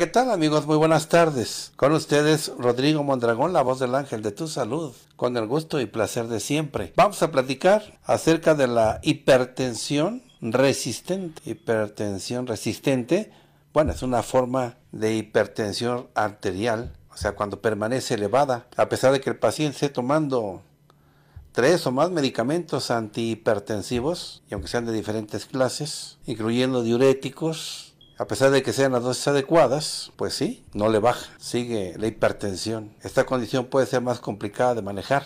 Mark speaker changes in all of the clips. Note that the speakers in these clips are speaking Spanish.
Speaker 1: ¿qué tal amigos? Muy buenas tardes. Con ustedes Rodrigo Mondragón, la voz del ángel de tu salud, con el gusto y placer de siempre. Vamos a platicar acerca de la hipertensión resistente. Hipertensión resistente, bueno, es una forma de hipertensión arterial, o sea, cuando permanece elevada, a pesar de que el paciente esté tomando tres o más medicamentos antihipertensivos, y aunque sean de diferentes clases, incluyendo diuréticos, a pesar de que sean las dosis adecuadas, pues sí, no le baja, sigue la hipertensión. Esta condición puede ser más complicada de manejar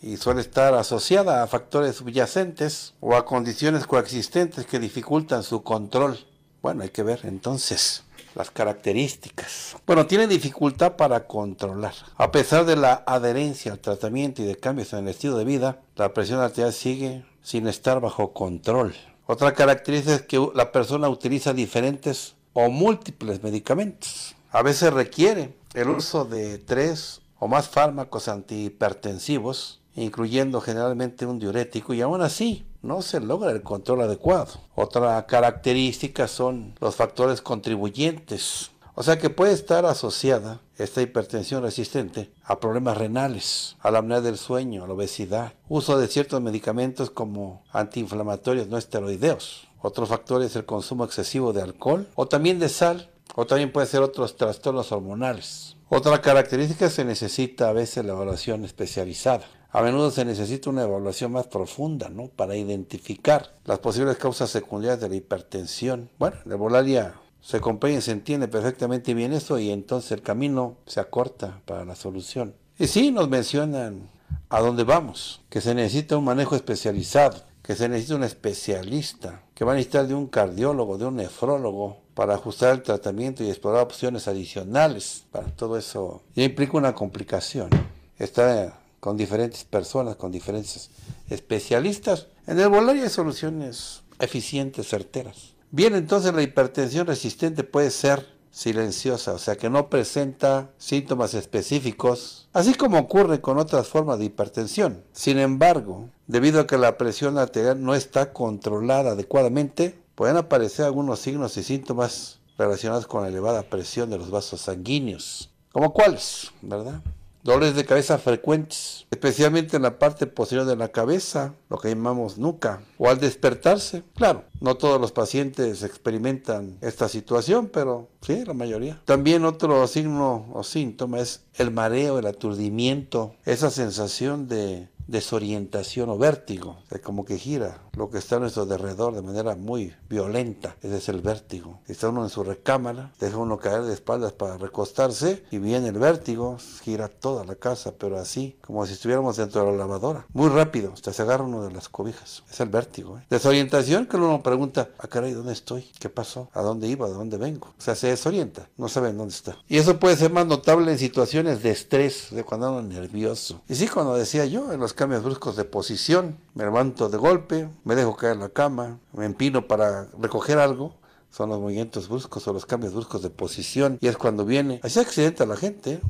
Speaker 1: y suele estar asociada a factores subyacentes o a condiciones coexistentes que dificultan su control. Bueno, hay que ver entonces las características. Bueno, tiene dificultad para controlar. A pesar de la adherencia al tratamiento y de cambios en el estilo de vida, la presión arterial sigue sin estar bajo control. Otra característica es que la persona utiliza diferentes o múltiples medicamentos. A veces requiere el uso de tres o más fármacos antihipertensivos, incluyendo generalmente un diurético, y aún así no se logra el control adecuado. Otra característica son los factores contribuyentes o sea que puede estar asociada esta hipertensión resistente a problemas renales, a la apnea del sueño, a la obesidad, uso de ciertos medicamentos como antiinflamatorios no esteroideos. Otro factor es el consumo excesivo de alcohol o también de sal, o también puede ser otros trastornos hormonales. Otra característica se necesita a veces la evaluación especializada. A menudo se necesita una evaluación más profunda, ¿no? Para identificar las posibles causas secundarias de la hipertensión. Bueno, la Bolaria se comprende, se entiende perfectamente bien eso y entonces el camino se acorta para la solución. Y sí nos mencionan a dónde vamos, que se necesita un manejo especializado, que se necesita un especialista, que va a necesitar de un cardiólogo, de un nefrólogo, para ajustar el tratamiento y explorar opciones adicionales para todo eso. Y implica una complicación. está con diferentes personas, con diferentes especialistas. En el volar hay soluciones eficientes, certeras. Bien, entonces la hipertensión resistente puede ser silenciosa, o sea que no presenta síntomas específicos, así como ocurre con otras formas de hipertensión. Sin embargo, debido a que la presión arterial no está controlada adecuadamente, pueden aparecer algunos signos y síntomas relacionados con la elevada presión de los vasos sanguíneos. ¿Como cuáles? ¿Verdad? dolores de cabeza frecuentes, especialmente en la parte posterior de la cabeza, lo que llamamos nuca, o al despertarse. Claro, no todos los pacientes experimentan esta situación, pero sí, la mayoría. También otro signo o síntoma es el mareo, el aturdimiento, esa sensación de desorientación o vértigo, como que gira lo que está a nuestro derredor de manera muy violenta. Ese es el vértigo. Está uno en su recámara, deja uno caer de espaldas para recostarse y viene el vértigo, gira toda la casa, pero así, como si estuviéramos dentro de la lavadora. Muy rápido, hasta se agarra uno de las cobijas. Es el vértigo. ¿eh? Desorientación que uno pregunta, ¿A ah, caray, ¿dónde estoy? ¿Qué pasó? ¿A dónde iba? ¿De dónde vengo? O sea, se desorienta, no sabe dónde está. Y eso puede ser más notable en situaciones de estrés, de cuando uno es nervioso. Y sí, cuando decía yo, en los cambios bruscos de posición, me levanto de golpe, me dejo caer en la cama, me empino para recoger algo. Son los movimientos bruscos o los cambios bruscos de posición y es cuando viene. Así accidenta la gente. ¿eh?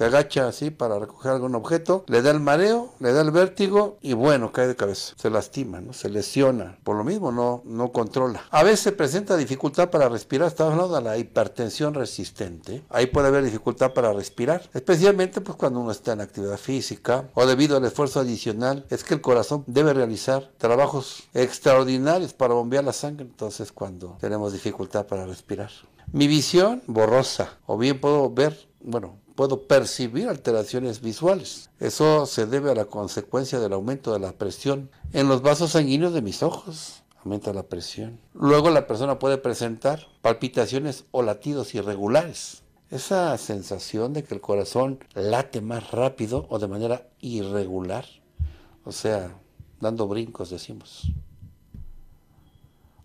Speaker 1: se agacha así para recoger algún objeto, le da el mareo, le da el vértigo y bueno, cae de cabeza. Se lastima, ¿no? Se lesiona. Por lo mismo no, no controla. A veces se presenta dificultad para respirar. Estamos hablando de la hipertensión resistente. Ahí puede haber dificultad para respirar. Especialmente pues cuando uno está en actividad física o debido al esfuerzo adicional. Es que el corazón debe realizar trabajos extraordinarios para bombear la sangre. Entonces cuando tenemos dificultad para respirar. Mi visión borrosa, o bien puedo ver, bueno, puedo percibir alteraciones visuales. Eso se debe a la consecuencia del aumento de la presión en los vasos sanguíneos de mis ojos. Aumenta la presión. Luego la persona puede presentar palpitaciones o latidos irregulares. Esa sensación de que el corazón late más rápido o de manera irregular. O sea, dando brincos, decimos.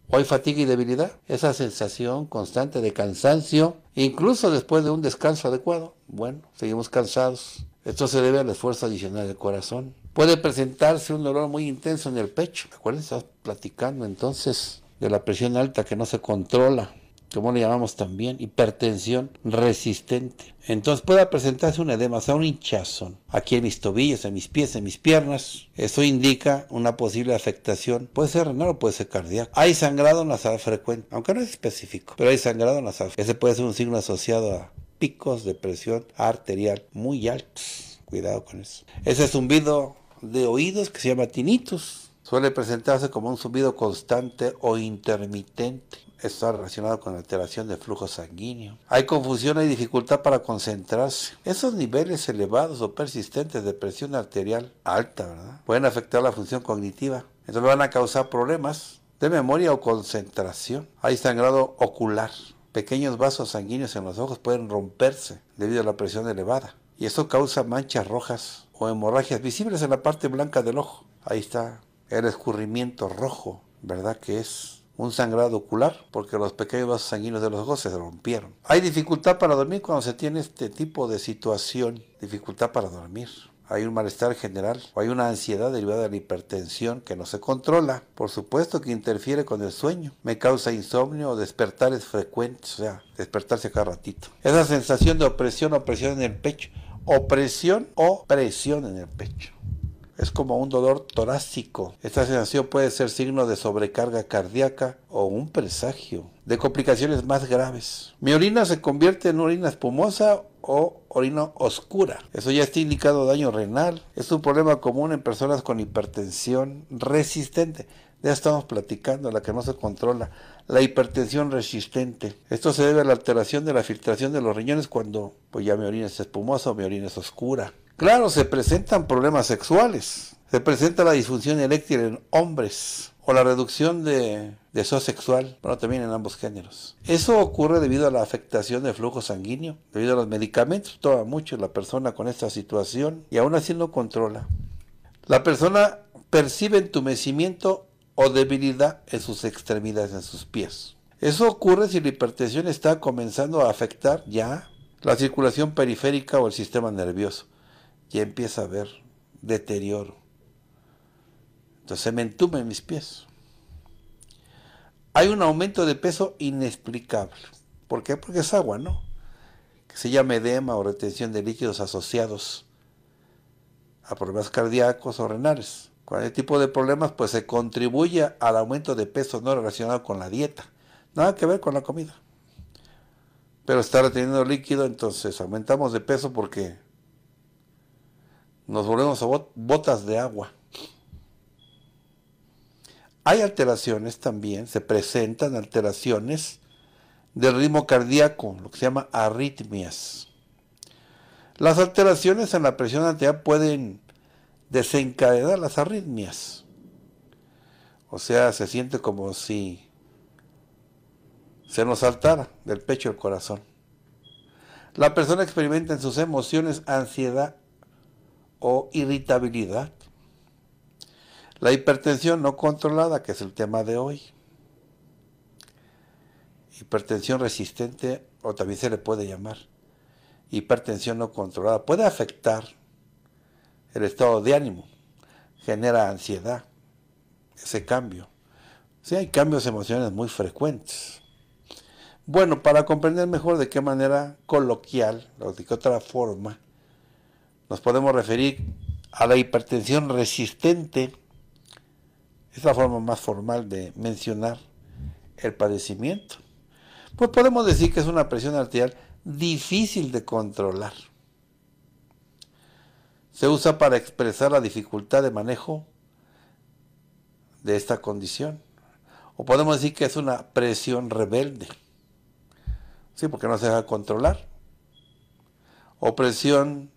Speaker 1: Hoy fatiga y debilidad, esa sensación constante de cansancio, incluso después de un descanso adecuado. Bueno, seguimos cansados. Esto se debe al esfuerzo adicional del corazón. Puede presentarse un dolor muy intenso en el pecho. Recuerden, estás platicando entonces de la presión alta que no se controla como le llamamos también, hipertensión resistente. Entonces puede presentarse un edema, o sea, un hinchazón, aquí en mis tobillos, en mis pies, en mis piernas. Eso indica una posible afectación. Puede ser renal o puede ser cardíaco. Hay sangrado nasal frecuente, aunque no es específico, pero hay sangrado nasal. Ese puede ser un signo asociado a picos de presión arterial muy altos. Cuidado con eso. Ese zumbido de oídos que se llama tinitus Suele presentarse como un zumbido constante o intermitente esto está relacionado con alteración de flujo sanguíneo. Hay confusión y dificultad para concentrarse. Esos niveles elevados o persistentes de presión arterial alta, ¿verdad? Pueden afectar la función cognitiva. Entonces van a causar problemas de memoria o concentración. Hay sangrado ocular. Pequeños vasos sanguíneos en los ojos pueden romperse debido a la presión elevada. Y eso causa manchas rojas o hemorragias visibles en la parte blanca del ojo. Ahí está el escurrimiento rojo, ¿verdad? Que es un sangrado ocular, porque los pequeños vasos sanguíneos de los ojos se rompieron. Hay dificultad para dormir cuando se tiene este tipo de situación, dificultad para dormir hay un malestar general o hay una ansiedad derivada de la hipertensión que no se controla. Por supuesto que interfiere con el sueño, me causa insomnio o despertares frecuentes, o sea, despertarse cada ratito. Esa sensación de opresión, opresión en el pecho, opresión o presión en el pecho. Es como un dolor torácico. Esta sensación puede ser signo de sobrecarga cardíaca o un presagio de complicaciones más graves. Mi orina se convierte en orina espumosa o orina oscura. Eso ya está indicado daño renal. Es un problema común en personas con hipertensión resistente. Ya estamos platicando, la que no se controla. La hipertensión resistente. Esto se debe a la alteración de la filtración de los riñones cuando pues ya mi orina es espumosa o mi orina es oscura. Claro, se presentan problemas sexuales, se presenta la disfunción eréctil en hombres o la reducción de deseo sexual, bueno, también en ambos géneros. Eso ocurre debido a la afectación del flujo sanguíneo, debido a los medicamentos, toma mucho la persona con esta situación y aún así no controla. La persona percibe entumecimiento o debilidad en sus extremidades, en sus pies. Eso ocurre si la hipertensión está comenzando a afectar ya la circulación periférica o el sistema nervioso ya empieza a haber deterioro. Entonces me entume mis pies. Hay un aumento de peso inexplicable. ¿Por qué? Porque es agua, ¿no? Que se llama edema o retención de líquidos asociados a problemas cardíacos o renales. Cualquier este tipo de problemas, pues se contribuye al aumento de peso no relacionado con la dieta. Nada que ver con la comida. Pero está reteniendo líquido, entonces aumentamos de peso porque nos volvemos a botas de agua. Hay alteraciones también, se presentan alteraciones del ritmo cardíaco, lo que se llama arritmias. Las alteraciones en la presión arterial pueden desencadenar las arritmias. O sea, se siente como si se nos saltara del pecho el corazón. La persona experimenta en sus emociones ansiedad o irritabilidad. La hipertensión no controlada, que es el tema de hoy. Hipertensión resistente, o también se le puede llamar hipertensión no controlada, puede afectar el estado de ánimo, genera ansiedad, ese cambio. Sí, hay cambios emocionales muy frecuentes. Bueno, para comprender mejor de qué manera coloquial, o de qué otra forma, nos podemos referir a la hipertensión resistente. Es la forma más formal de mencionar el padecimiento. Pues podemos decir que es una presión arterial difícil de controlar. Se usa para expresar la dificultad de manejo de esta condición. O podemos decir que es una presión rebelde. Sí, porque no se deja controlar. O presión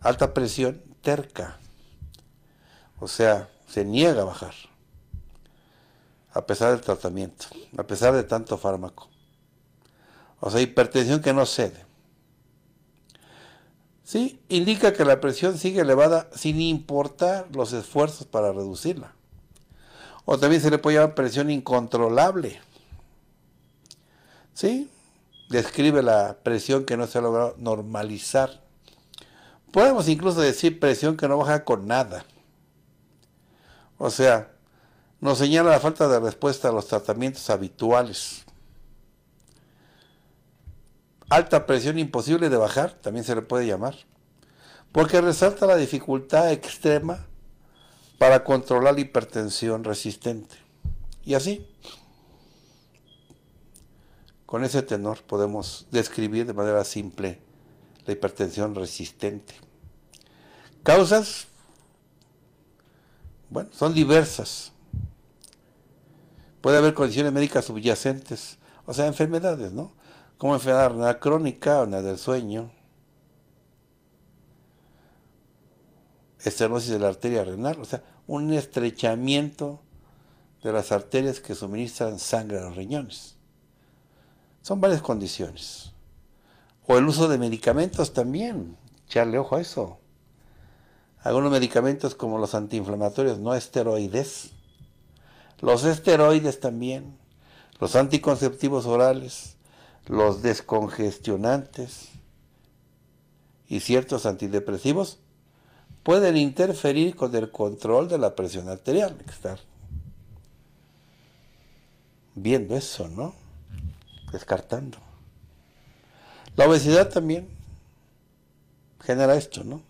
Speaker 1: alta presión terca. O sea, se niega a bajar, a pesar del tratamiento, a pesar de tanto fármaco. O sea, hipertensión que no cede. Sí, indica que la presión sigue elevada sin importar los esfuerzos para reducirla. O también se le puede llamar presión incontrolable. ¿Sí? Describe la presión que no se ha logrado normalizar Podemos incluso decir presión que no baja con nada. O sea, nos señala la falta de respuesta a los tratamientos habituales. Alta presión imposible de bajar, también se le puede llamar, porque resalta la dificultad extrema para controlar la hipertensión resistente. Y así, con ese tenor podemos describir de manera simple hipertensión resistente. Causas, bueno, son diversas. Puede haber condiciones médicas subyacentes, o sea, enfermedades, ¿no? Como enfermedad renal crónica, una del sueño, estenosis de la arteria renal, o sea, un estrechamiento de las arterias que suministran sangre a los riñones. Son varias condiciones. O el uso de medicamentos también, echarle ojo a eso. Algunos medicamentos como los antiinflamatorios no esteroides, los esteroides también, los anticonceptivos orales, los descongestionantes y ciertos antidepresivos pueden interferir con el control de la presión arterial. que estar viendo eso, ¿no? Descartando. La obesidad también genera esto, ¿no?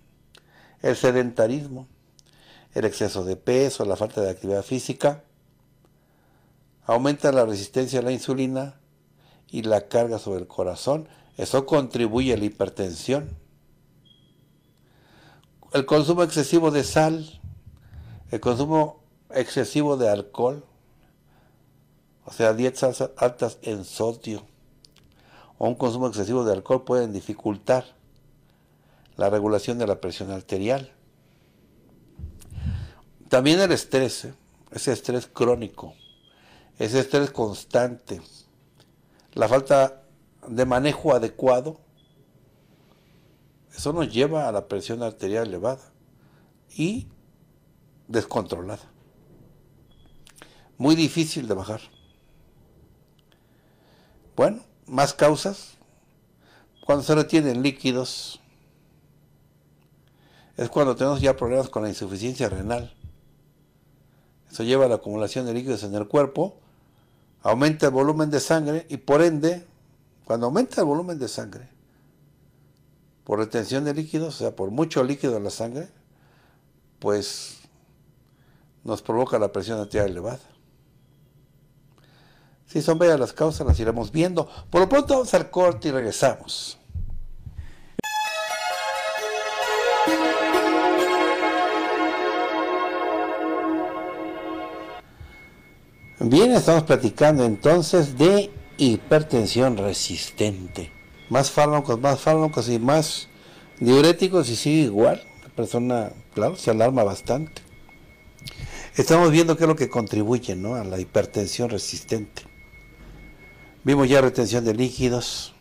Speaker 1: El sedentarismo, el exceso de peso, la falta de actividad física, aumenta la resistencia a la insulina y la carga sobre el corazón. Eso contribuye a la hipertensión. El consumo excesivo de sal, el consumo excesivo de alcohol, o sea, dietas altas en sodio, o un consumo excesivo de alcohol pueden dificultar la regulación de la presión arterial. También el estrés, ¿eh? ese estrés crónico, ese estrés constante, la falta de manejo adecuado, eso nos lleva a la presión arterial elevada y descontrolada. Muy difícil de bajar. Bueno, más causas, cuando se retienen líquidos, es cuando tenemos ya problemas con la insuficiencia renal. Eso lleva a la acumulación de líquidos en el cuerpo, aumenta el volumen de sangre y por ende, cuando aumenta el volumen de sangre, por retención de líquidos, o sea, por mucho líquido en la sangre, pues nos provoca la presión arterial elevada. Si son varias las causas, las iremos viendo. Por lo pronto, vamos al corte y regresamos. Bien, estamos platicando entonces de hipertensión resistente. Más fármacos, más fármacos y más diuréticos y sigue igual. La persona, claro, se alarma bastante. Estamos viendo qué es lo que contribuye a la hipertensión resistente. Vimos ya retención de líquidos,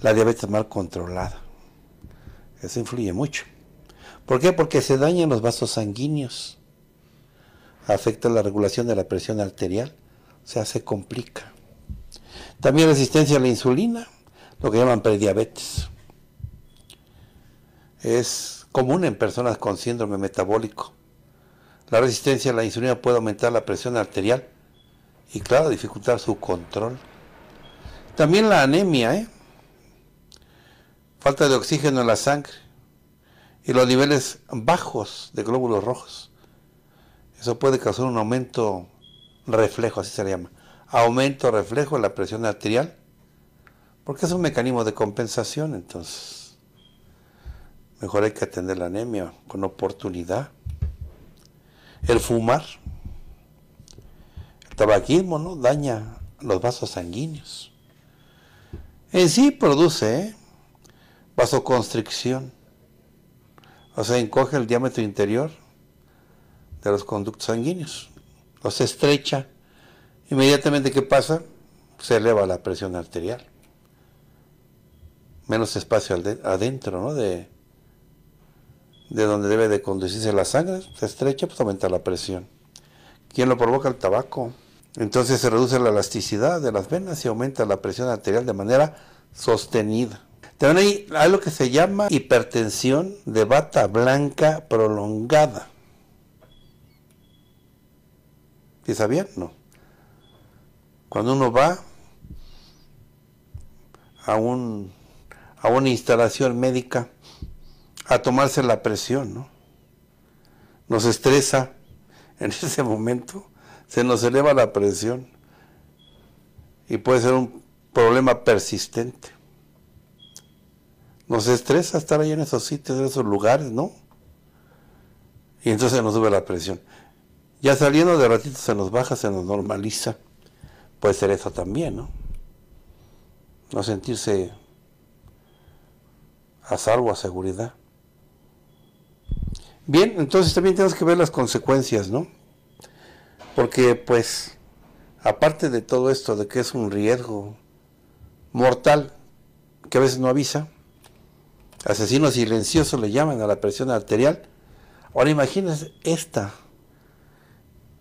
Speaker 1: la diabetes mal controlada. Eso influye mucho. ¿Por qué? Porque se dañan los vasos sanguíneos. Afecta la regulación de la presión arterial. se hace complica. También resistencia a la insulina, lo que llaman prediabetes. Es común en personas con síndrome metabólico. La resistencia a la insulina puede aumentar la presión arterial y claro, dificultar su control. También la anemia, ¿eh? falta de oxígeno en la sangre y los niveles bajos de glóbulos rojos. Eso puede causar un aumento reflejo, así se le llama. Aumento reflejo en la presión arterial, porque es un mecanismo de compensación, entonces. Mejor hay que atender la anemia con oportunidad. El fumar, tabaquismo ¿no? daña los vasos sanguíneos. En sí produce ¿eh? vasoconstricción, o sea, encoge el diámetro interior de los conductos sanguíneos, los estrecha. Inmediatamente, ¿qué pasa? Se eleva la presión arterial. Menos espacio adentro, ¿no? De, de donde debe de conducirse la sangre, se estrecha, pues aumenta la presión. ¿Quién lo provoca? El tabaco. Entonces se reduce la elasticidad de las venas y aumenta la presión arterial de manera sostenida. También hay, algo que se llama hipertensión de bata blanca prolongada. ¿Y sabían? No. Cuando uno va a, a una instalación médica a tomarse la presión, ¿no? Nos estresa en ese momento se nos eleva la presión y puede ser un problema persistente. Nos estresa estar ahí en esos sitios, en esos lugares, ¿no? Y entonces se nos sube la presión. Ya saliendo de ratito se nos baja, se nos normaliza. Puede ser eso también, ¿no? No sentirse a salvo, a seguridad. Bien, entonces también tenemos que ver las consecuencias, ¿no? Porque pues, aparte de todo esto de que es un riesgo mortal, que a veces no avisa, asesino silencioso le llaman a la presión arterial, ahora imaginas esta,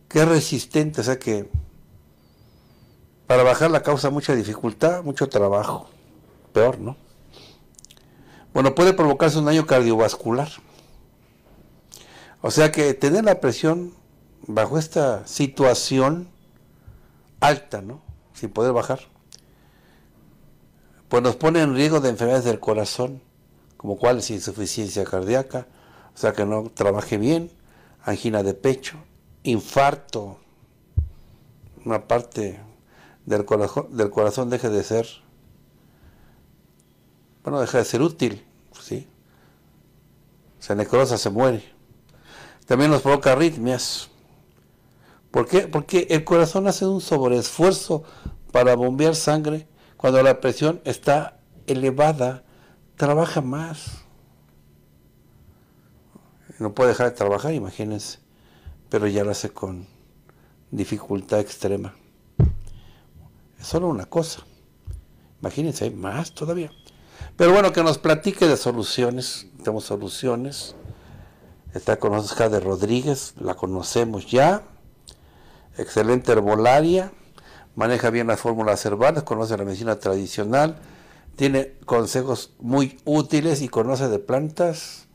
Speaker 1: qué resistente, o sea que para bajar la causa mucha dificultad, mucho trabajo, peor, ¿no? Bueno, puede provocarse un daño cardiovascular. O sea que tener la presión bajo esta situación alta, ¿no? Sin poder bajar, pues nos pone en riesgo de enfermedades del corazón, como cuál es insuficiencia cardíaca, o sea que no trabaje bien, angina de pecho, infarto, una parte del corazón, del corazón deje de ser, bueno, deja de ser útil, ¿sí? Se necrosa, se muere. También nos provoca arritmias, ¿Por qué? Porque el corazón hace un sobreesfuerzo para bombear sangre. Cuando la presión está elevada, trabaja más. No puede dejar de trabajar, imagínense. Pero ya lo hace con dificultad extrema. Es solo una cosa. Imagínense, hay más todavía. Pero bueno, que nos platique de soluciones. Tenemos soluciones. Está con nosotros Jade Rodríguez, la conocemos ya excelente herbolaria, maneja bien las fórmulas herbales, conoce la medicina tradicional, tiene consejos muy útiles y conoce de plantas.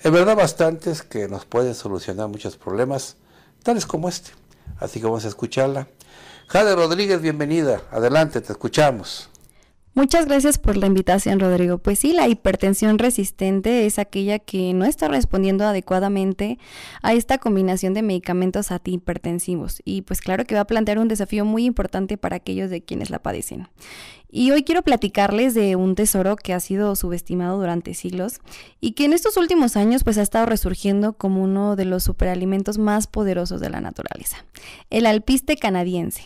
Speaker 1: En verdad bastantes que nos pueden solucionar muchos problemas, tales como este. Así que vamos a escucharla. Jade Rodríguez, bienvenida. Adelante, te escuchamos.
Speaker 2: Muchas gracias por la invitación, Rodrigo. Pues sí, la hipertensión resistente es aquella que no está respondiendo adecuadamente a esta combinación de medicamentos antihipertensivos y pues claro que va a plantear un desafío muy importante para aquellos de quienes la padecen. Y hoy quiero platicarles de un tesoro que ha sido subestimado durante siglos y que en estos últimos años pues ha estado resurgiendo como uno de los superalimentos más poderosos de la naturaleza, el alpiste canadiense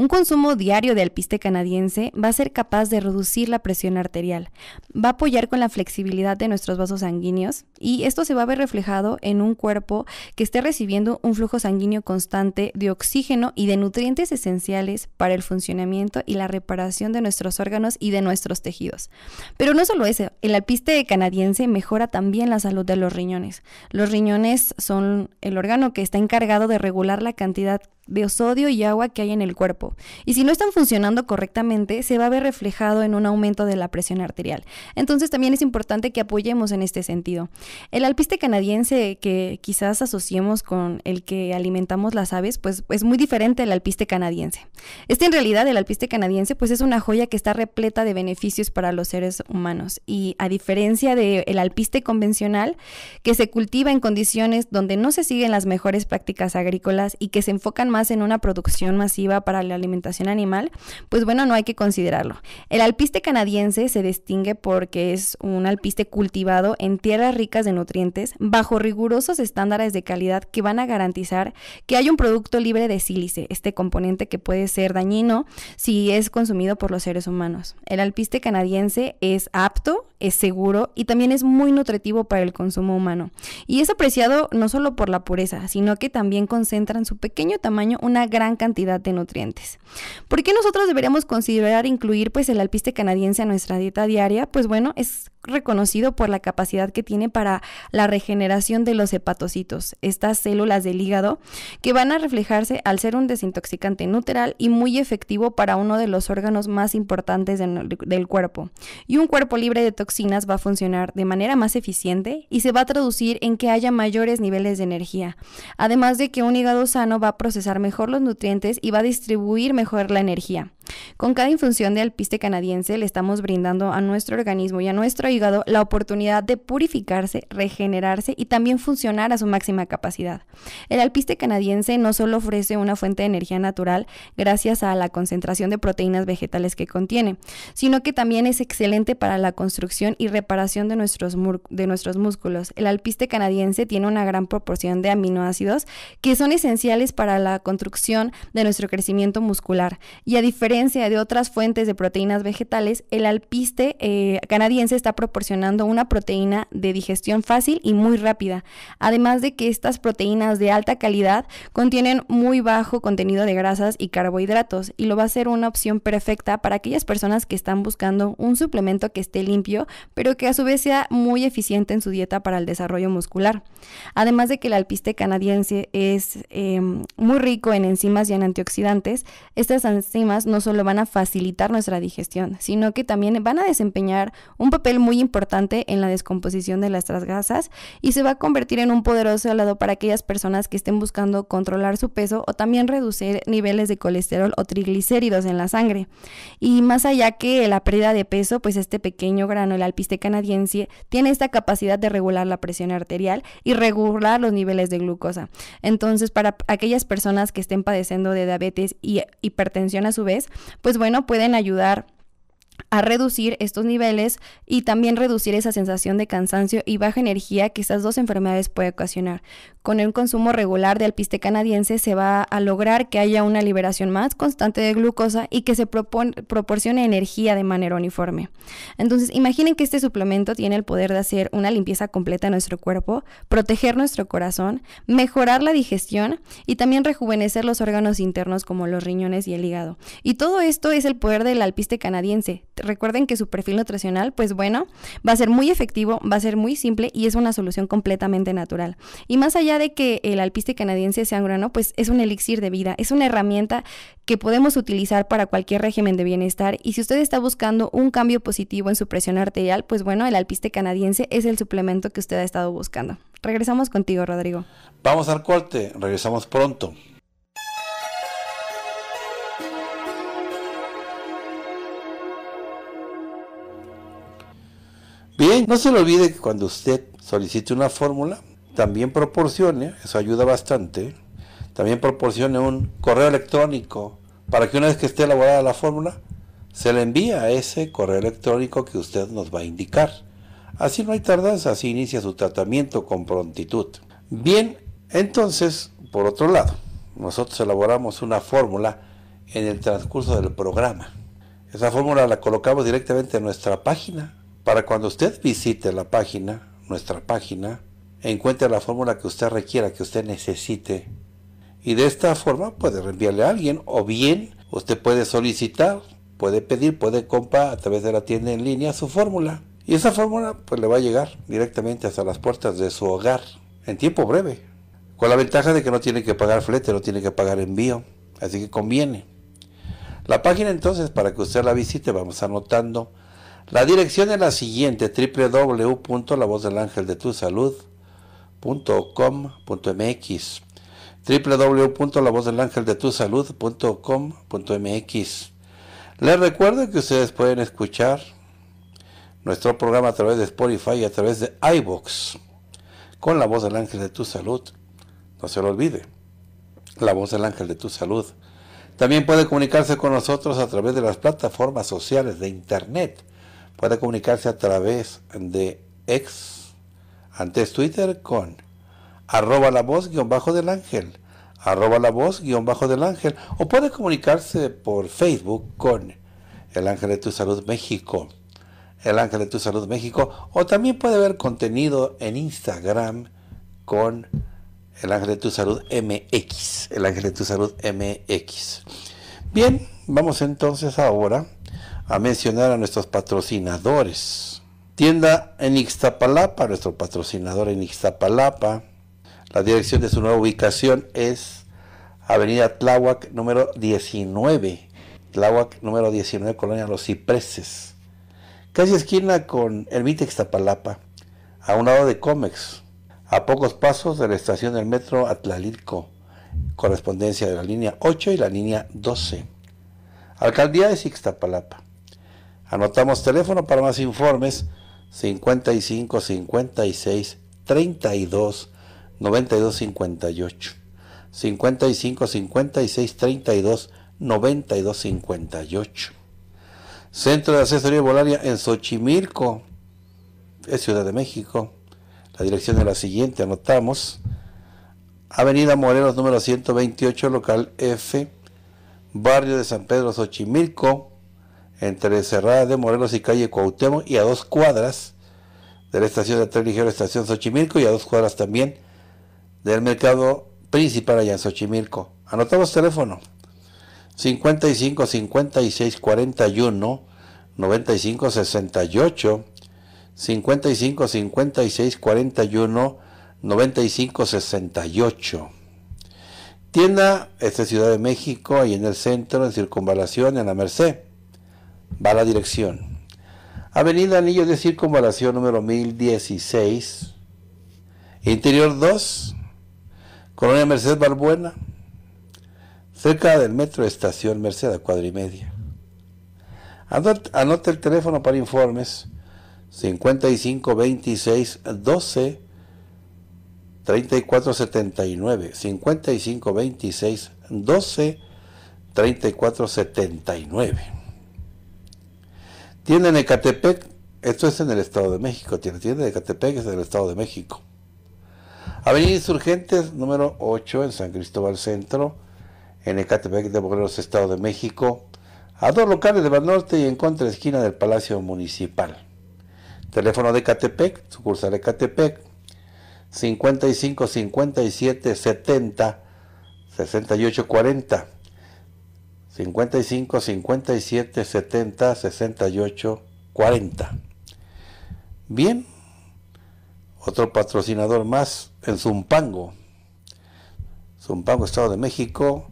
Speaker 2: un consumo diario de alpiste canadiense va a ser capaz de reducir la presión arterial, va a apoyar con la flexibilidad de nuestros vasos sanguíneos y esto se va a ver reflejado en un cuerpo que esté recibiendo un flujo sanguíneo constante de oxígeno y de nutrientes esenciales para el funcionamiento y la reparación de nuestros órganos y de nuestros tejidos. Pero no solo eso, el alpiste canadiense mejora también la salud de los riñones. Los riñones son el órgano que está encargado de regular la cantidad de sodio y agua que hay en el cuerpo. Y si no están funcionando correctamente, se va a ver reflejado en un aumento de la presión arterial. Entonces también es importante que apoyemos en este sentido. El alpiste canadiense que quizás asociemos con el que alimentamos las aves, pues es muy diferente al alpiste canadiense. Este en realidad, el alpiste canadiense, pues es una joya que está repleta de beneficios para los seres humanos. Y a diferencia del alpiste convencional, que se cultiva en condiciones donde no se siguen las mejores prácticas agrícolas y que se enfocan más en una producción masiva para la alimentación animal, pues bueno, no hay que considerarlo. El alpiste canadiense se distingue porque es un alpiste cultivado en tierras ricas de nutrientes bajo rigurosos estándares de calidad que van a garantizar que hay un producto libre de sílice, este componente que puede ser dañino si es consumido por los seres humanos. El alpiste canadiense es apto, es seguro y también es muy nutritivo para el consumo humano. Y es apreciado no solo por la pureza, sino que también concentra en su pequeño tamaño una gran cantidad de nutrientes. ¿Por qué nosotros deberíamos considerar incluir pues el alpiste canadiense a nuestra dieta diaria? Pues bueno, es reconocido por la capacidad que tiene para la regeneración de los hepatocitos, estas células del hígado, que van a reflejarse al ser un desintoxicante neutral y muy efectivo para uno de los órganos más importantes del cuerpo. Y un cuerpo libre de toxinas va a funcionar de manera más eficiente y se va a traducir en que haya mayores niveles de energía, además de que un hígado sano va a procesar mejor los nutrientes y va a distribuir mejor la energía. Con cada infusión de alpiste canadiense le estamos brindando a nuestro organismo y a nuestro hígado la oportunidad de purificarse, regenerarse y también funcionar a su máxima capacidad. El alpiste canadiense no solo ofrece una fuente de energía natural gracias a la concentración de proteínas vegetales que contiene, sino que también es excelente para la construcción y reparación de nuestros, de nuestros músculos. El alpiste canadiense tiene una gran proporción de aminoácidos que son esenciales para la construcción de nuestro crecimiento muscular y a diferencia de otras fuentes de proteínas vegetales, el alpiste eh, canadiense está proporcionando una proteína de digestión fácil y muy rápida, además de que estas proteínas de alta calidad contienen muy bajo contenido de grasas y carbohidratos, y lo va a ser una opción perfecta para aquellas personas que están buscando un suplemento que esté limpio, pero que a su vez sea muy eficiente en su dieta para el desarrollo muscular. Además de que el alpiste canadiense es em, muy rico en enzimas y en antioxidantes, estas enzimas no son solo van a facilitar nuestra digestión, sino que también van a desempeñar un papel muy importante en la descomposición de nuestras grasas y se va a convertir en un poderoso helado para aquellas personas que estén buscando controlar su peso o también reducir niveles de colesterol o triglicéridos en la sangre. Y más allá que la pérdida de peso, pues este pequeño grano, el alpiste canadiense, tiene esta capacidad de regular la presión arterial y regular los niveles de glucosa. Entonces, para aquellas personas que estén padeciendo de diabetes y hipertensión a su vez, pues bueno, pueden ayudar a reducir estos niveles y también reducir esa sensación de cansancio y baja energía que estas dos enfermedades pueden ocasionar. Con un consumo regular de alpiste canadiense se va a lograr que haya una liberación más constante de glucosa y que se proporcione energía de manera uniforme. Entonces, imaginen que este suplemento tiene el poder de hacer una limpieza completa a nuestro cuerpo, proteger nuestro corazón, mejorar la digestión y también rejuvenecer los órganos internos como los riñones y el hígado. Y todo esto es el poder del alpiste canadiense recuerden que su perfil nutricional, pues bueno, va a ser muy efectivo, va a ser muy simple y es una solución completamente natural. Y más allá de que el alpiste canadiense sea grano, pues es un elixir de vida, es una herramienta que podemos utilizar para cualquier régimen de bienestar. Y si usted está buscando un cambio positivo en su presión arterial, pues bueno, el alpiste canadiense es el suplemento que usted ha estado buscando. Regresamos contigo, Rodrigo.
Speaker 1: Vamos al corte, regresamos pronto. Bien, no se le olvide que cuando usted solicite una fórmula, también proporcione, eso ayuda bastante, también proporcione un correo electrónico para que una vez que esté elaborada la fórmula, se le envíe a ese correo electrónico que usted nos va a indicar. Así no hay tardanza, así inicia su tratamiento con prontitud. Bien, entonces, por otro lado, nosotros elaboramos una fórmula en el transcurso del programa. Esa fórmula la colocamos directamente en nuestra página para cuando usted visite la página, nuestra página, encuentre la fórmula que usted requiera, que usted necesite. Y de esta forma puede reenviarle a alguien o bien usted puede solicitar, puede pedir, puede comprar a través de la tienda en línea su fórmula. Y esa fórmula pues le va a llegar directamente hasta las puertas de su hogar en tiempo breve. Con la ventaja de que no tiene que pagar flete, no tiene que pagar envío. Así que conviene. La página entonces para que usted la visite vamos anotando la dirección es la siguiente, www.lavozdelangeldetusalud.com.mx www.lavozdelangeldetusalud.com.mx Les recuerdo que ustedes pueden escuchar nuestro programa a través de Spotify y a través de iBox con la voz del ángel de tu salud. No se lo olvide, la voz del ángel de tu salud. También puede comunicarse con nosotros a través de las plataformas sociales de Internet puede comunicarse a través de ex, antes Twitter, con arroba la voz guión bajo del ángel, arroba la voz guión bajo del ángel, o puede comunicarse por Facebook con el ángel de tu salud México, el ángel de tu salud México, o también puede ver contenido en Instagram con el ángel de tu salud MX, el ángel de tu salud MX. Bien, vamos entonces ahora a mencionar a nuestros patrocinadores. Tienda en Ixtapalapa, nuestro patrocinador en Ixtapalapa. La dirección de su nueva ubicación es Avenida Tláhuac número 19. Tláhuac número 19, Colonia Los Cipreses. Casi esquina con Ermita Ixtapalapa, a un lado de Comex, a pocos pasos de la estación del metro Atlalilco, correspondencia de la línea 8 y la línea 12. Alcaldía de Ixtapalapa. Anotamos teléfono para más informes 55 56 32 92 58. 55 56 32 92 58. Centro de Asesoría Volaria en Xochimilco, es Ciudad de México. La dirección es la siguiente, anotamos. Avenida Morelos número 128, local F, barrio de San Pedro Xochimilco entre Cerrada de Morelos y calle Cuauhtémoc y a dos cuadras de la estación de tren ligero estación Xochimilco y a dos cuadras también del mercado principal allá en Xochimilco. Anotamos teléfono 55 56 41 95 68 55 56 41 95 68 Tienda, esta Ciudad de México, y en el centro, en Circunvalación, en la Merced va la dirección. Avenida Anillo de Circunvalación número 1016, Interior 2, Colonia Merced Barbuena, cerca del metro Estación Merced a cuadra y media. Anota el teléfono para informes 5526 12 3479 79 12 34 Tienda en Ecatepec, esto es en el Estado de México, tiene tienda en Ecatepec, es en el Estado de México. Avenida Insurgentes, número 8, en San Cristóbal Centro, en Ecatepec de Morelos, Estado de México, a dos locales de Banorte y en contra esquina del Palacio Municipal. Teléfono de Ecatepec, sucursal Ecatepec, 55 57 70 68 40. 55 57 70 68 40. Bien, otro patrocinador más en Zumpango, Zumpango, Estado de México,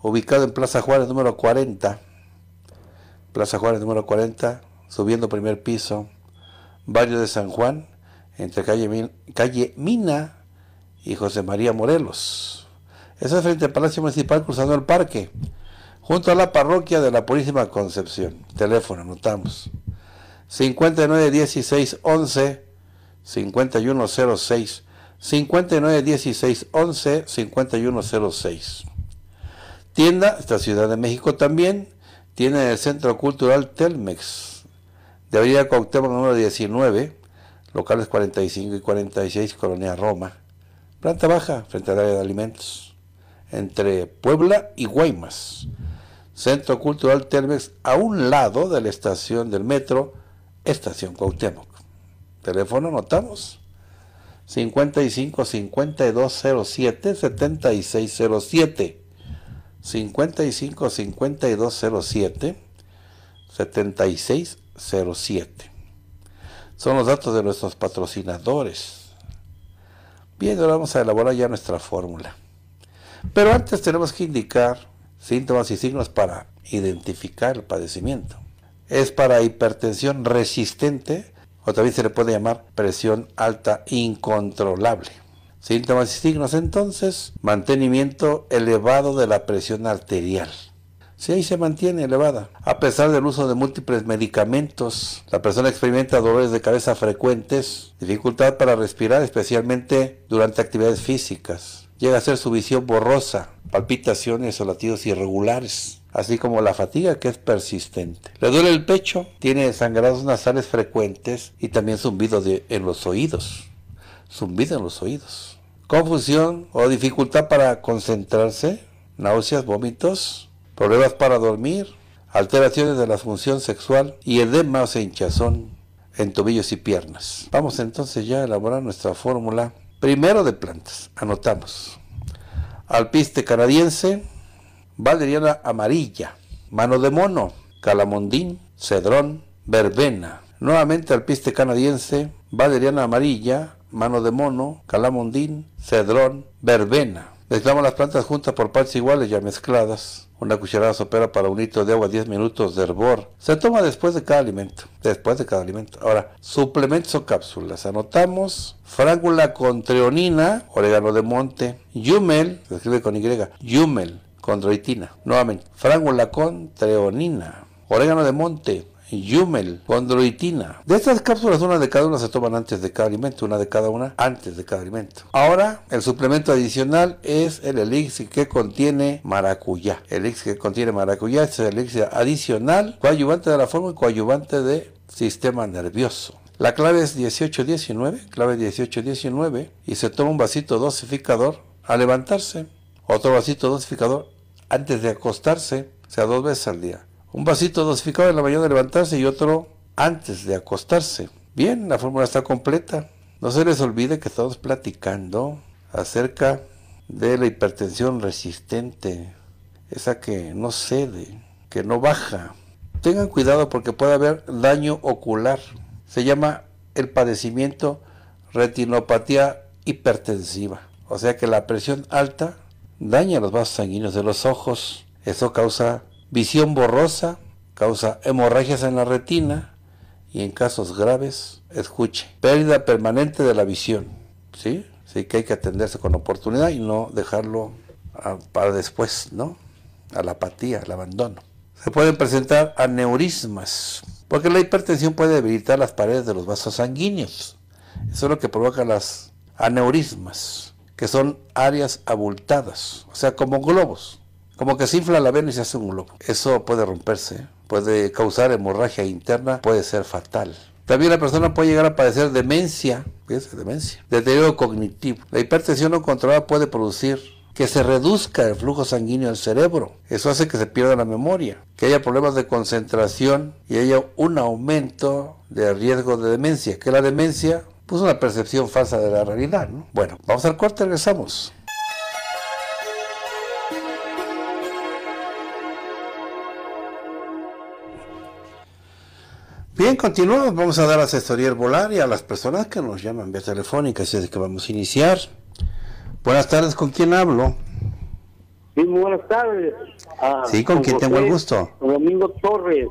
Speaker 1: ubicado en Plaza Juárez número 40. Plaza Juárez número 40, subiendo primer piso, barrio de San Juan, entre calle, calle Mina y José María Morelos. Esa es frente al Palacio Municipal cruzando el parque, junto a la parroquia de la Purísima Concepción. Teléfono, anotamos. 591611 11 5106 591611 11 5106 Tienda, esta Ciudad de México también, tiene el Centro Cultural Telmex, de Avenida Cuauhtémoc número 19, locales 45 y 46, Colonia Roma, planta baja, frente al área de alimentos entre Puebla y Guaymas. Centro Cultural Telmex a un lado de la estación del metro, Estación Cuauhtémoc. Teléfono, notamos. 55 5207 7607. 55 5207 7607. Son los datos de nuestros patrocinadores. Bien, ahora vamos a elaborar ya nuestra fórmula. Pero antes tenemos que indicar síntomas y signos para identificar el padecimiento. Es para hipertensión resistente o también se le puede llamar presión alta incontrolable. Síntomas y signos entonces, mantenimiento elevado de la presión arterial. Si ahí se mantiene elevada, a pesar del uso de múltiples medicamentos, la persona experimenta dolores de cabeza frecuentes, dificultad para respirar, especialmente durante actividades físicas, llega a ser su visión borrosa, palpitaciones o latidos irregulares así como la fatiga que es persistente. Le duele el pecho, tiene sangrados nasales frecuentes y también zumbido en los oídos. Zumbido en los oídos. Confusión o dificultad para concentrarse, náuseas, vómitos, problemas para dormir, alteraciones de la función sexual y edema o hinchazón en tobillos y piernas. Vamos entonces ya a elaborar nuestra fórmula Primero de plantas, anotamos. Alpiste canadiense, valeriana amarilla, mano de mono, calamondín, cedrón, verbena. Nuevamente alpiste canadiense, valeriana amarilla, mano de mono, calamondín, cedrón, verbena. Mezclamos las plantas juntas por partes iguales ya mezcladas. Una cucharada sopera para un litro de agua 10 minutos de hervor. Se toma después de cada alimento. Después de cada alimento. Ahora, suplementos o cápsulas. Anotamos frágula con treonina, orégano de monte, yumel, se escribe con Y, yumel, con Nuevamente, frágula con treonina, orégano de monte, Jumel, condroitina. De estas cápsulas, una de cada una se toman antes de cada alimento, una de cada una antes de cada alimento. Ahora, el suplemento adicional es el elixir que contiene maracuyá. El elixir que contiene maracuyá es el elixir adicional, coadyuvante de la forma y coadyuvante de sistema nervioso. La clave es 18-19, clave 18-19, y se toma un vasito dosificador al levantarse, otro vasito dosificador antes de acostarse, o sea, dos veces al día. Un vasito dosificado en la mañana de levantarse y otro antes de acostarse. Bien, la fórmula está completa. No se les olvide que estamos platicando acerca de la hipertensión resistente, esa que no cede, que no baja. Tengan cuidado porque puede haber daño ocular. Se llama el padecimiento retinopatía hipertensiva. O sea que la presión alta daña los vasos sanguíneos de los ojos. Eso causa Visión borrosa causa hemorragias en la retina y en casos graves, escuche, pérdida permanente de la visión, ¿sí? sí que hay que atenderse con oportunidad y no dejarlo para después, ¿no? A la apatía, al abandono. Se pueden presentar aneurismas, porque la hipertensión puede debilitar las paredes de los vasos sanguíneos. Eso es lo que provoca las aneurismas, que son áreas abultadas, o sea, como globos. Como que se infla la vena y se hace un globo. Eso puede romperse, puede causar hemorragia interna, puede ser fatal. También la persona puede llegar a padecer demencia, demencia, deterioro cognitivo. La hipertensión no controlada puede producir que se reduzca el flujo sanguíneo al cerebro. Eso hace que se pierda la memoria, que haya problemas de concentración y haya un aumento de riesgo de demencia, que la demencia pues una percepción falsa de la realidad. Bueno, vamos al corte, regresamos. Bien, continuamos. Vamos a dar asesoría y a las personas que nos llaman vía telefónica, así es que vamos a iniciar. Buenas tardes, ¿con quién hablo?
Speaker 3: Sí, muy buenas tardes. Ah, sí, ¿con, quién tengo el gusto? Domingo Torres.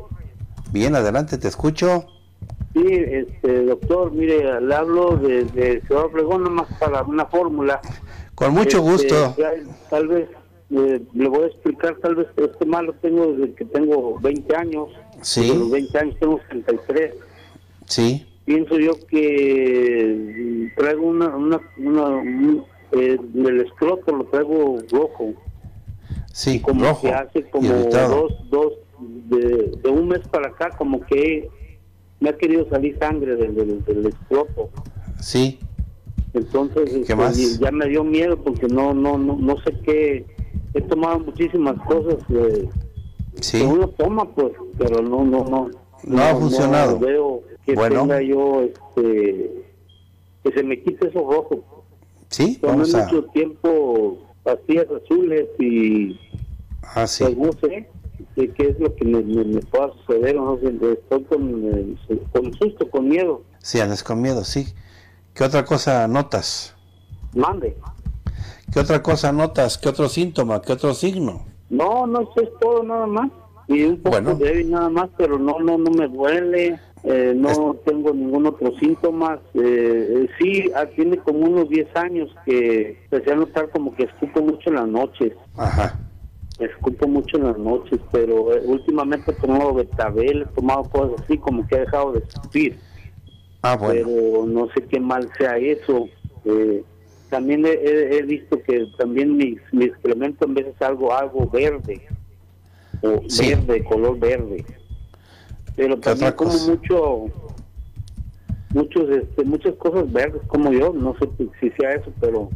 Speaker 1: Bien, adelante, te escucho.
Speaker 3: Sí, este, doctor, mire, le hablo de Ciudad Obregón nomás para una fórmula. Con mucho este, gusto. tal vez, eh, le voy a explicar, tal vez este mal lo tengo desde que tengo 20 años Sí. los 20 años tengo 33 Sí. Pienso yo que mm, traigo una, una, una escroto eh, lo traigo rojo. Sí, como rojo. Que hace como dos, dos, de, un mes para acá, como que me ha querido salir sangre del, del, escroto. Sí. Entonces, este, ya me dio miedo porque no, no, no, no sé qué. He tomado muchísimas cosas eh, sí. uno toma, pues pero no, no, no. No, ha funcionado. No veo que tenga yo, este, que se me quite esos rojos. Sí, Tomé vamos a... mucho tiempo pastillas azules y... Ah, sí. Pues, no qué es lo que me, pueda suceder no sé, estoy con, con susto, con miedo.
Speaker 1: Sí, andas con miedo, sí. ¿Qué otra cosa notas? Mande. ¿Qué otra cosa notas? ¿Qué otro síntoma? ¿Qué otro signo?
Speaker 3: No, no, sé, es todo nada más y un poco bueno. nada más, pero no, no, no me duele, eh, no tengo ningún otro síntoma. Eh, eh sí, ah, tiene como unos 10 años que empecé a notar como que escupo mucho en las noches. Ajá. Escupo mucho en las noches, pero eh, últimamente he tomado betabel, he tomado cosas así, como que he dejado de escupir. Ah, pero no sé qué mal sea eso. también he, visto que también mis, mis excremento en veces algo, algo verde o verde, color verde. Pero también como mucho, muchos, este, muchas cosas verdes como yo, no sé si sea eso, pero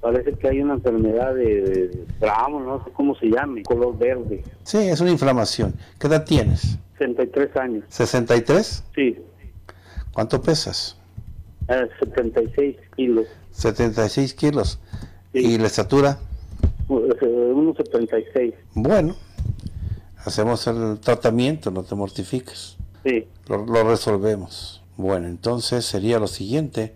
Speaker 3: parece que hay una enfermedad de, no sé cómo se llame, color verde.
Speaker 1: Sí, es una inflamación. ¿Qué edad tienes?
Speaker 3: 63 años.
Speaker 1: ¿63? Sí. ¿Cuánto pesas?
Speaker 3: 76 eh, kilos.
Speaker 1: 76 kilos. ¿Y la estatura?
Speaker 3: 1,76. Eh,
Speaker 1: bueno, hacemos el tratamiento, no te mortifiques. Sí. Lo, resolvemos. Bueno, entonces sería lo siguiente.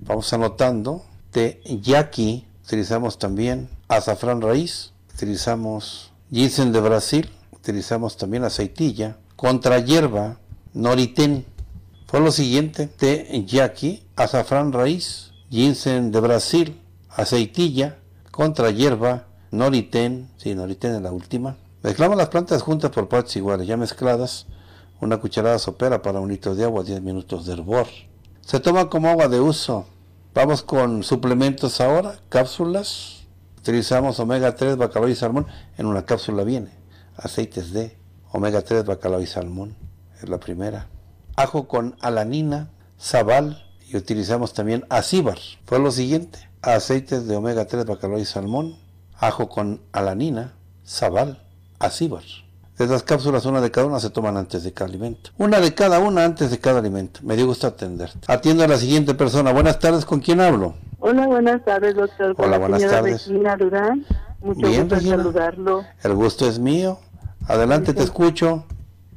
Speaker 1: Vamos anotando. De yaqui utilizamos también azafrán raíz, utilizamos ginseng de Brasil, utilizamos también aceitilla, contra hierba, noritén. Fue lo siguiente, de yaqui, azafrán raíz, ginseng de Brasil, aceitilla, contra hierba, noritén, sí, noritén es la última, Mezclamos las plantas juntas por partes iguales, ya mezcladas, una cucharada sopera para un litro de agua, 10 minutos de hervor. Se toma como agua de uso. Vamos con suplementos ahora, cápsulas. Utilizamos omega 3, bacalao y salmón. En una cápsula viene aceites de omega 3, bacalao y salmón. Es la primera. Ajo con alanina, sabal y utilizamos también acíbar. Fue lo siguiente. Aceites de omega 3, bacalao y salmón. Ajo con alanina, sabal acíbar. Esas cápsulas, una de cada una, se toman antes de cada alimento. Una de cada una antes de cada alimento. Me dio gusto atenderte. Atiendo a la siguiente persona. Buenas tardes, ¿con quién hablo?
Speaker 4: Hola, buenas tardes, doctor. Hola, buenas tardes. Durán. Mucho Bien, gusto saludarlo.
Speaker 1: El gusto es mío. Adelante, te escucho.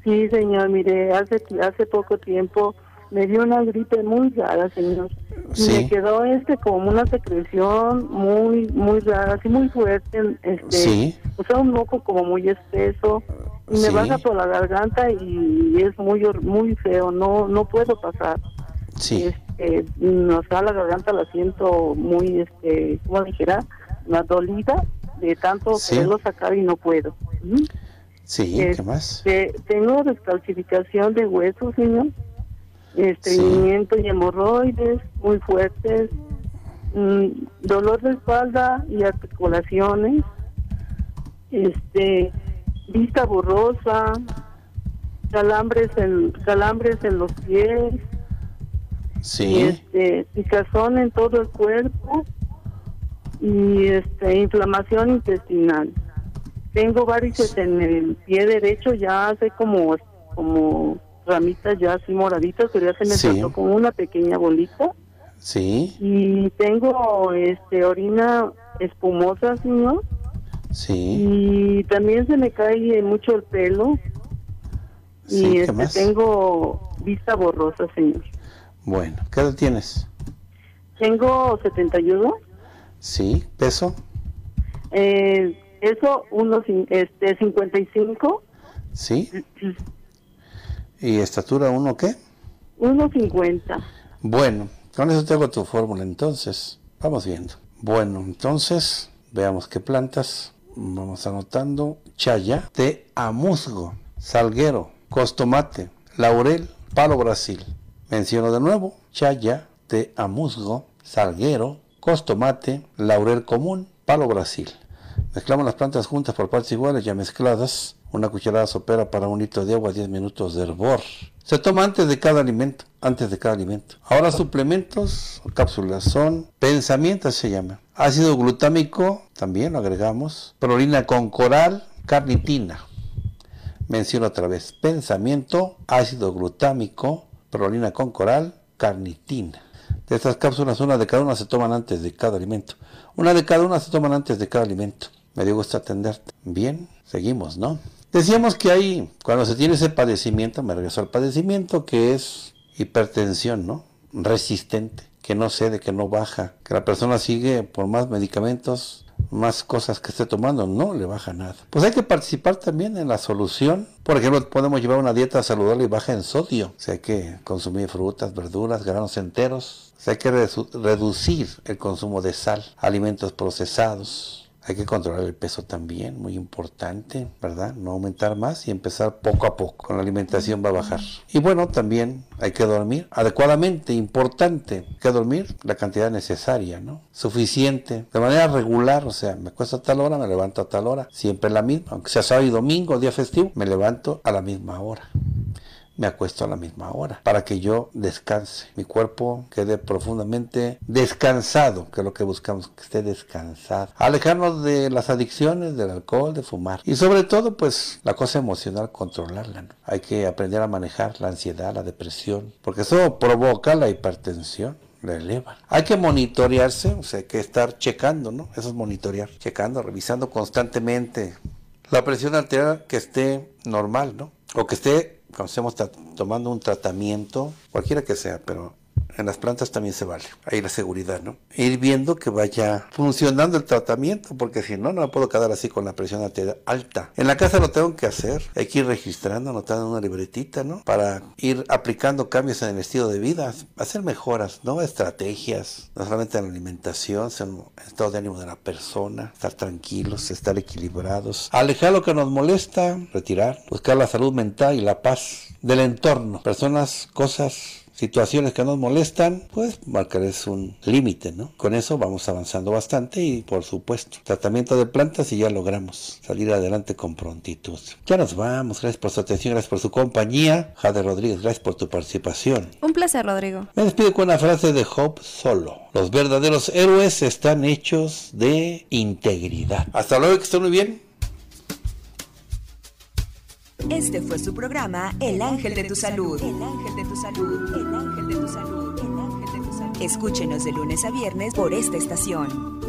Speaker 4: Sí, señor. Mire, hace, hace poco tiempo me dio una gripe muy rara, señor. me quedó este como una secreción muy, muy rara, así muy fuerte, este, o sea, un moco como muy espeso. Y me baja por la garganta y es muy, muy feo, no, no puedo pasar. Sí. Este, o sea, la garganta la siento muy, este, ¿cómo dijera? La dolida de tanto lo sacar y no puedo. Sí, ¿qué más? Este, tengo descalcificación de huesos, señor. Eh, estreñimiento y hemorroides muy fuertes, mm, dolor de espalda y articulaciones, este, vista borrosa, calambres en, calambres en los pies, sí. este, picazón en todo el cuerpo y este, inflamación intestinal. Tengo varices en el pie derecho ya hace como, como ramitas ya así moraditas, pero ya se me saltó como una pequeña bolita. Sí. Y tengo este orina espumosa, señor. Sí. Y también se me cae mucho el pelo. Sí, y este, tengo vista borrosa, señor.
Speaker 1: Bueno, ¿qué edad tienes?
Speaker 4: Tengo 71.
Speaker 1: Sí, peso.
Speaker 4: Eh, eso, uno, este, 55.
Speaker 1: Sí. ¿Y estatura 1 qué? 1,50. Bueno, con eso tengo tu fórmula entonces. Vamos viendo. Bueno, entonces veamos qué plantas. Vamos anotando. Chaya de amuzgo, salguero, costomate, laurel, palo Brasil. Menciono de nuevo. Chaya de amuzgo, salguero, costomate, laurel común, palo Brasil. Mezclamos las plantas juntas por partes iguales ya mezcladas una cucharada sopera para un litro de agua, 10 minutos de hervor. Se toma antes de cada alimento, antes de cada alimento. Ahora suplementos cápsulas son pensamientos se llama. Ácido glutámico también lo agregamos. Prolina con coral, carnitina. Menciono otra vez, pensamiento, ácido glutámico, prolina con coral, carnitina. De estas cápsulas, una de cada una se toman antes de cada alimento. Una de cada una se toman antes de cada alimento. Me dio gusto atenderte. Bien, seguimos, ¿no? Decíamos que ahí, cuando se tiene ese padecimiento, me regreso al padecimiento, que es hipertensión, ¿no? Resistente, que no cede, que no baja, que la persona sigue por más medicamentos, más cosas que esté tomando, no le baja nada. Pues hay que participar también en la solución. Por ejemplo, podemos llevar una dieta saludable y baja en sodio. O sea, hay que consumir frutas, verduras, granos enteros. O sea, hay que reducir el consumo de sal, alimentos procesados hay que controlar el peso también, muy importante, ¿verdad? No aumentar más y empezar poco a poco. Con la alimentación va a bajar. Y bueno, también hay que dormir adecuadamente, importante. que dormir la cantidad necesaria, ¿no? Suficiente, de manera regular, o sea, me cuesta tal hora, me levanto a tal hora, siempre la misma. Aunque sea sábado y domingo, día festivo, me levanto a la misma hora me acuesto a la misma hora para que yo descanse, mi cuerpo quede profundamente descansado, que es lo que buscamos, que esté descansado, alejarnos de las adicciones, del alcohol, de fumar y sobre todo pues la cosa emocional controlarla, hay que aprender a manejar la ansiedad, la depresión, porque eso provoca la hipertensión. La eleva. Hay que monitorearse, o sea, hay que estar checando, ¿no? Eso es monitorear, checando, revisando constantemente la presión arterial que esté normal, ¿no? O que esté cuando tomando un tratamiento, cualquiera que sea, pero en las plantas también se vale. Ahí la seguridad, ¿no? Ir viendo que vaya funcionando el tratamiento, porque si no, no puedo quedar así con la presión alta. En la casa lo tengo que hacer, hay que ir registrando, anotando una libretita, ¿no? Para ir aplicando cambios en el estilo de vida, hacer mejoras, ¿no? Estrategias, no solamente en la alimentación, sino en el estado de ánimo de la persona, estar tranquilos, estar equilibrados, alejar lo que nos molesta, retirar, buscar la salud mental y la paz del entorno, personas, cosas situaciones que nos molestan, pues es un límite, ¿no? Con eso vamos avanzando bastante y por supuesto, tratamiento de plantas y ya logramos salir adelante con prontitud. Ya nos vamos, gracias por su atención, gracias por su compañía. Jade Rodríguez, gracias por tu participación.
Speaker 2: Un placer, Rodrigo.
Speaker 1: Me despido con una frase de Job Solo. Los verdaderos héroes están hechos de integridad. Hasta luego, que estén muy bien.
Speaker 2: Este fue su programa El Ángel de tu Salud. El Ángel de tu Salud. El Ángel de tu Escúchenos de lunes a viernes por esta estación.